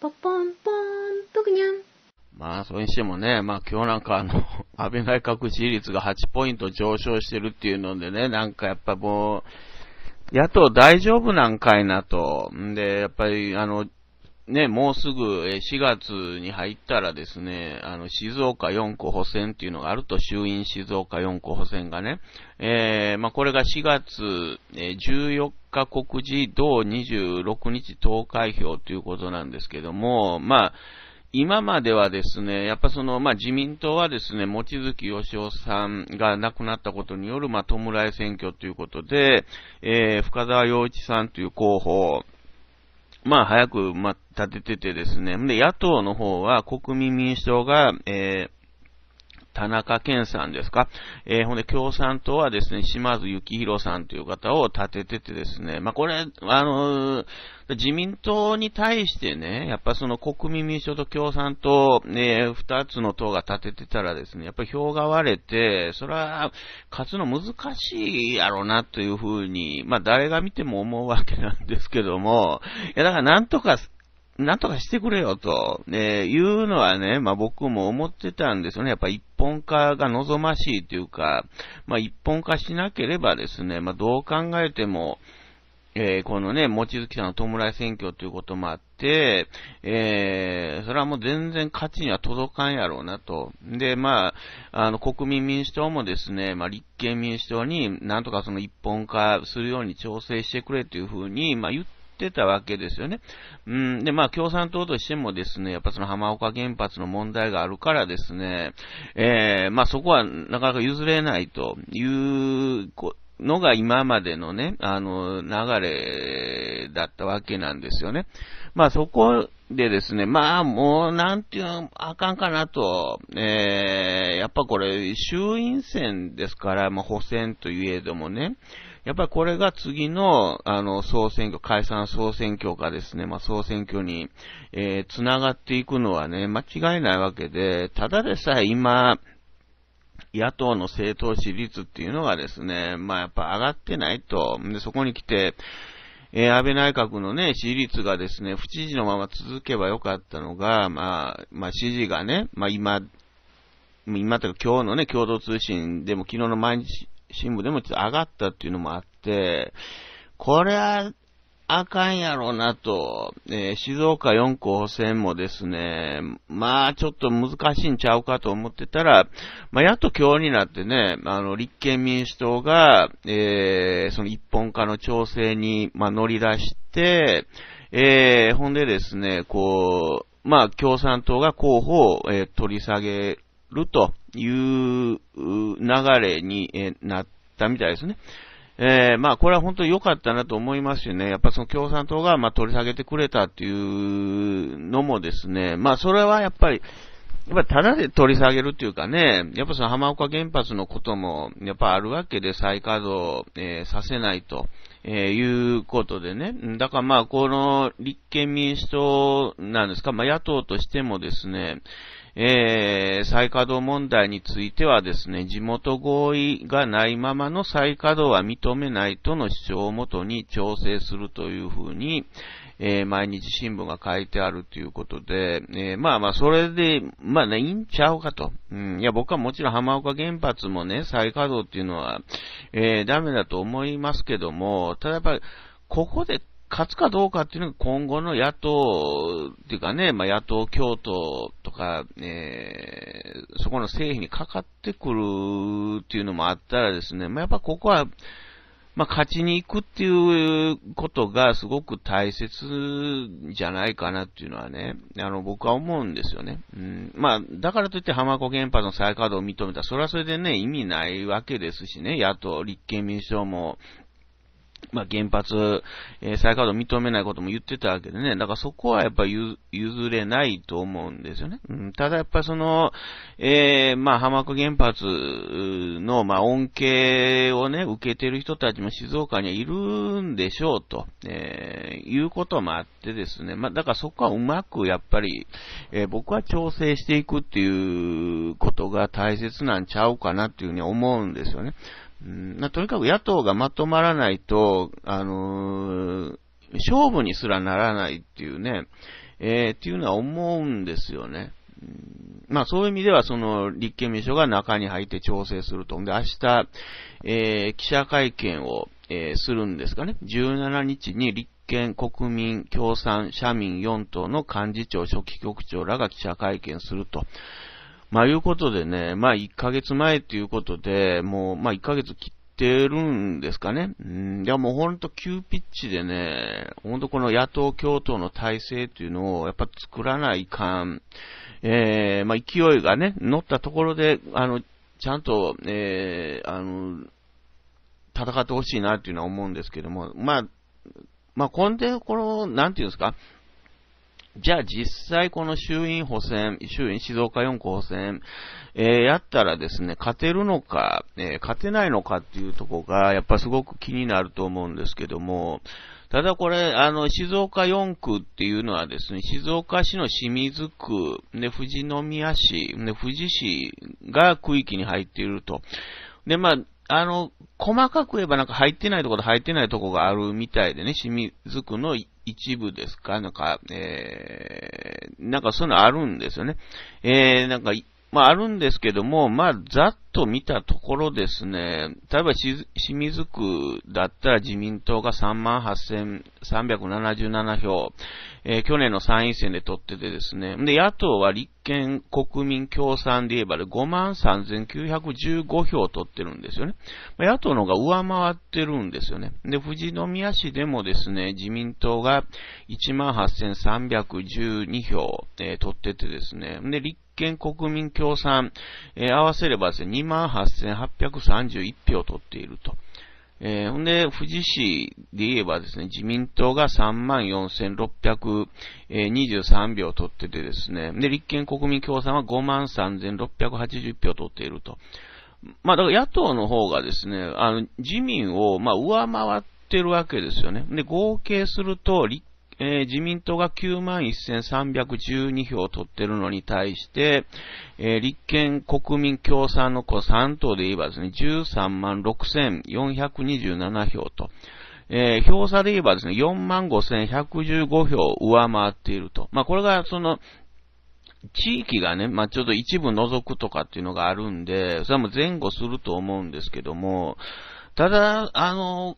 ポポンポン、まあ、それにしてもね、まあ今日なんかあの、安倍内閣支持率が8ポイント上昇してるっていうのでね、なんかやっぱもう、野党大丈夫なんかいなと。んで、やっぱりあの、ね、もうすぐ4月に入ったらですね、あの、静岡4区補選っていうのがあると、衆院静岡4区補選がね、えー、まあ、これが4月14日告示、同26日投開票ということなんですけども、まあ、今まではですね、やっぱその、まあ、自民党はですね、望月義おさんが亡くなったことによる、まあ、弔い選挙ということで、えー、深沢陽一さんという候補を、まあ、早く、まあ、立てててですね。で、野党の方は、国民民主党が、えー田中健さんですか。えー、ほんで、共産党はですね、島津幸宏さんという方を立てててですね、まあ、これ、あのー、自民党に対してね、やっぱその国民民主党と共産党、ね、二つの党が立ててたらですね、やっぱり票が割れて、それは勝つの難しいやろうなというふうに、まあ、誰が見ても思うわけなんですけども、いや、だからなんとかなんとかしてくれよと、ね、いうのはね、まあ僕も思ってたんですよね。やっぱ一本化が望ましいというか、まあ一本化しなければですね、まあどう考えても、えー、このね、望月さんの弔い選挙ということもあって、えー、それはもう全然価値には届かんやろうなと。で、まあ、あの、国民民主党もですね、まあ、立憲民主党になんとかその一本化するように調整してくれというふうに、まあ、言ってってたわけですよね。うん、で、まあ、共産党としてもですね、やっぱその浜岡原発の問題があるからですね、えー、まあ、そこはなかなか譲れないというのが今までのね、あの、流れだったわけなんですよね。まあ、そこでですね、まあ、もう、なんていうの、あかんかなと、えー、やっぱこれ、衆院選ですから、まあ、補選といえどもね、やっぱりこれが次の、あの、総選挙、解散総選挙がですね、まあ、総選挙に、えー、つながっていくのはね、間違いないわけで、ただでさえ今、野党の政党支持率っていうのがですね、まあ、やっぱ上がってないと。で、そこに来て、えー、安倍内閣のね、支持率がですね、不支持のまま続けばよかったのが、まあ、まあ、支持がね、まあ今、今というか今日のね、共同通信でも昨日の毎日新聞でもちょっと上がったっていうのもあって、これはあかんやろなと、えー、静岡4区補選もですね、まあちょっと難しいんちゃうかと思ってたら、まあやっと今日になってね、あの、立憲民主党が、えー、その一本化の調整に、まあ、乗り出して、えー、ほんでですね、こう、まあ、共産党が候補を、えー、取り下げるという流れになったみたいですね。えー、まあ、これは本当に良かったなと思いますしね、やっぱその共産党が、まあ、取り下げてくれたっていうのもですね、まあ、それはやっぱり、やっぱただで取り下げるっていうかね、やっぱその浜岡原発のことも、やっぱあるわけで再稼働、えー、させないと、えー、いうことでね。だからまあ、この立憲民主党なんですか、まあ野党としてもですね、えー、再稼働問題についてはですね、地元合意がないままの再稼働は認めないとの主張をもとに調整するというふうに、えー、毎日新聞が書いてあるということで、えー、まあまあ、それで、まあね、いいんちゃうかと。うん、いや、僕はもちろん浜岡原発もね、再稼働っていうのは、えー、ダメだと思いますけども、ただやっぱり、ここで勝つかどうかっていうのが今後の野党っていうかね、まあ、野党共闘とか、えー、そこの政府にかかってくるっていうのもあったらですね、まあ、やっぱここは、まあ、勝ちに行くっていうことがすごく大切じゃないかなっていうのはね、あの、僕は思うんですよね。うん。まあ、だからといって浜子原発の再稼働を認めたら、それはそれでね、意味ないわけですしね、野党、立憲民主党も、まあ、原発、えー、再稼働認めないことも言ってたわけでね、だからそこはやっぱり譲れないと思うんですよね。うん、ただやっぱりその、えー、まあ、浜区原発の、まあ、恩恵をね、受けてる人たちも静岡にはいるんでしょうと、えー、いうこともあってですね、まあ、だからそこはうまくやっぱり、えー、僕は調整していくっていうことが大切なんちゃうかなっていうふうに思うんですよね。うんとにかく野党がまとまらないと、あのー、勝負にすらならないっていうね、えー、っていうのは思うんですよね。まあそういう意味では、その立憲民主党が中に入って調整すると。で、明日、えー、記者会見を、えー、するんですかね、17日に立憲、国民、共産、社民4党の幹事長、初期局長らが記者会見すると。まあいうことでね、まあ1ヶ月前ということで、もうまあ1ヶ月切ってるんですかね。うん、いやもうほんと急ピッチでね、ほんとこの野党共闘の体制っていうのをやっぱ作らないかん、えー、まあ勢いがね、乗ったところで、あの、ちゃんと、えー、あの、戦ってほしいなっていうのは思うんですけども、まあ、まあ、こんで、この、なんていうんですか、じゃあ実際この衆院補選、衆院静岡4区補選、えー、やったらですね、勝てるのか、えー、勝てないのかっていうとこが、やっぱすごく気になると思うんですけども、ただこれ、あの、静岡4区っていうのはですね、静岡市の清水区、ね、富士宮市、ね、富士市が区域に入っていると。で、まあ、あの、細かく言えばなんか入ってないところと入ってないところがあるみたいでね、清水区の一部ですかなんか、えー、なんかそういうのあるんですよね。えー、なんか、まああるんですけども、まあざっと見たところですね、例えば清水区だったら自民党が38,377票、えー、去年の参院選で取っててですね、で、野党は立憲国民共産で言えば53,915票取ってるんですよね。まあ、野党の方が上回ってるんですよね。で、富士宮市でもですね、自民党が18,312票、えー、取っててですね、で、立憲国民共産、えー、合わせればですね、28,831票取っていると。えー、ほんで、富士市で言えばですね、自民党が34,623票取っててですね、で、立憲国民共産は53,680票取っていると。まあ、だから野党の方がですね、あの、自民を、まあ、上回ってるわけですよね。で、合計すると、立えー、自民党が9万1312票を取ってるのに対して、えー、立憲国民共産の子3党で言えばですね、13万6427票と、えー、票差で言えばですね、4万5115票を上回っていると。まあ、これがその、地域がね、まあ、ちょっと一部除くとかっていうのがあるんで、それはもう前後すると思うんですけども、ただ、あの、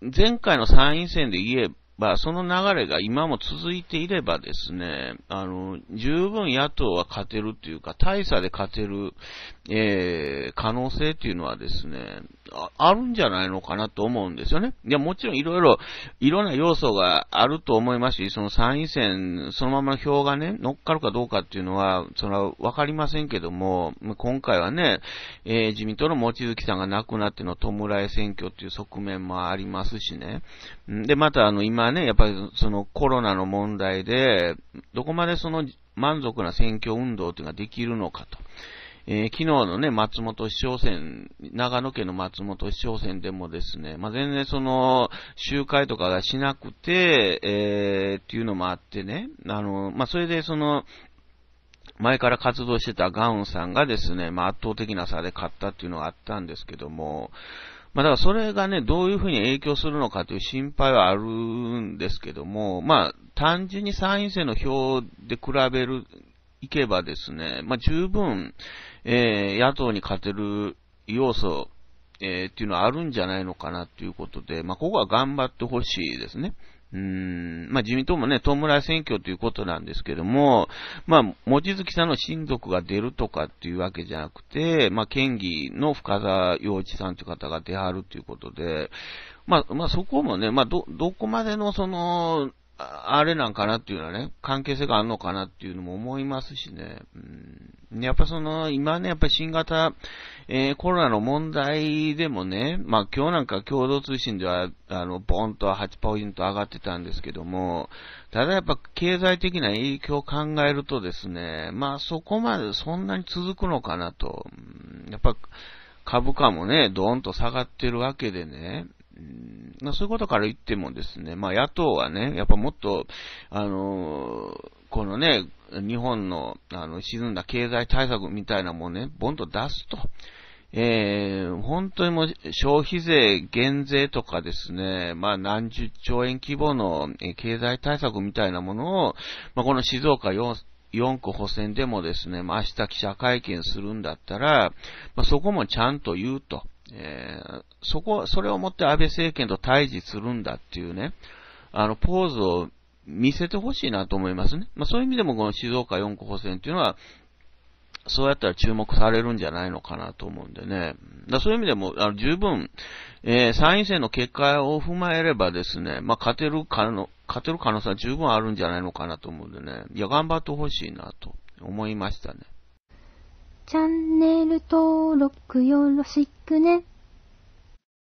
前回の参院選で言えば、あ、その流れが今も続いていればですね、あの、十分野党は勝てるというか、大差で勝てる、えー、可能性というのはですね、あるんじゃないのかなと思うんですよね。いや、もちろんいろいろ、いろんな要素があると思いますし、その参院選、そのままの票がね、乗っかるかどうかっていうのは、それはわかりませんけども、今回はね、えー、自民党の望月さんが亡くなっての弔い選挙っていう側面もありますしね。で、またあの、今ね、やっぱりそのコロナの問題で、どこまでその満足な選挙運動っていうのができるのかと。えー、昨日のね、松本市長選、長野県の松本市長選でもですね、まあ、全然その、集会とかがしなくて、えー、っていうのもあってね、あの、まあ、それでその、前から活動してたガウンさんがですね、まあ、圧倒的な差で勝ったっていうのがあったんですけども、まあ、だからそれがね、どういうふうに影響するのかという心配はあるんですけども、まあ、単純に参院選の票で比べるいけばですね、まあ、十分、えー、野党に勝てる要素、えー、っていうのはあるんじゃないのかなということで、まあ、ここは頑張ってほしいですね。うんまあ、自民党もね、党村選挙ということなんですけども、まあ、望月さんの親族が出るとかっていうわけじゃなくて、まあ、県議の深田洋一さんという方が出はるということで、まあ、まあ、そこもね、まあ、ど、どこまでのその、あれなんかなっていうのはね、関係性があるのかなっていうのも思いますしね。うん、やっぱその、今ね、やっぱり新型、えー、コロナの問題でもね、まあ今日なんか共同通信では、あの、ボンと8ポイント上がってたんですけども、ただやっぱ経済的な影響を考えるとですね、まあそこまでそんなに続くのかなと。うん、やっぱ株価もね、ドーンと下がってるわけでね、まあ、そういうことから言ってもですね、まあ、野党はね、やっぱもっと、あのー、このね、日本のあの沈んだ経済対策みたいなもんね、ボンと出すと。えー、本当にもう消費税減税とかですね、まあ何十兆円規模の経済対策みたいなものを、まあこの静岡4、4区補選でもですね、まあ明日記者会見するんだったら、まあそこもちゃんと言うと。えー、そこ、それをもって安倍政権と対峙するんだっていうね、あの、ポーズを見せてほしいなと思いますね。まあ、そういう意味でもこの静岡4区補選っていうのは、そうやったら注目されるんじゃないのかなと思うんでね。だそういう意味でも、あの十分、えー、参院選の結果を踏まえればですね、まあ、勝てる可能、勝てる可能性は十分あるんじゃないのかなと思うんでね。いや、頑張ってほしいなと思いましたね。チャンネル登録よろしくね。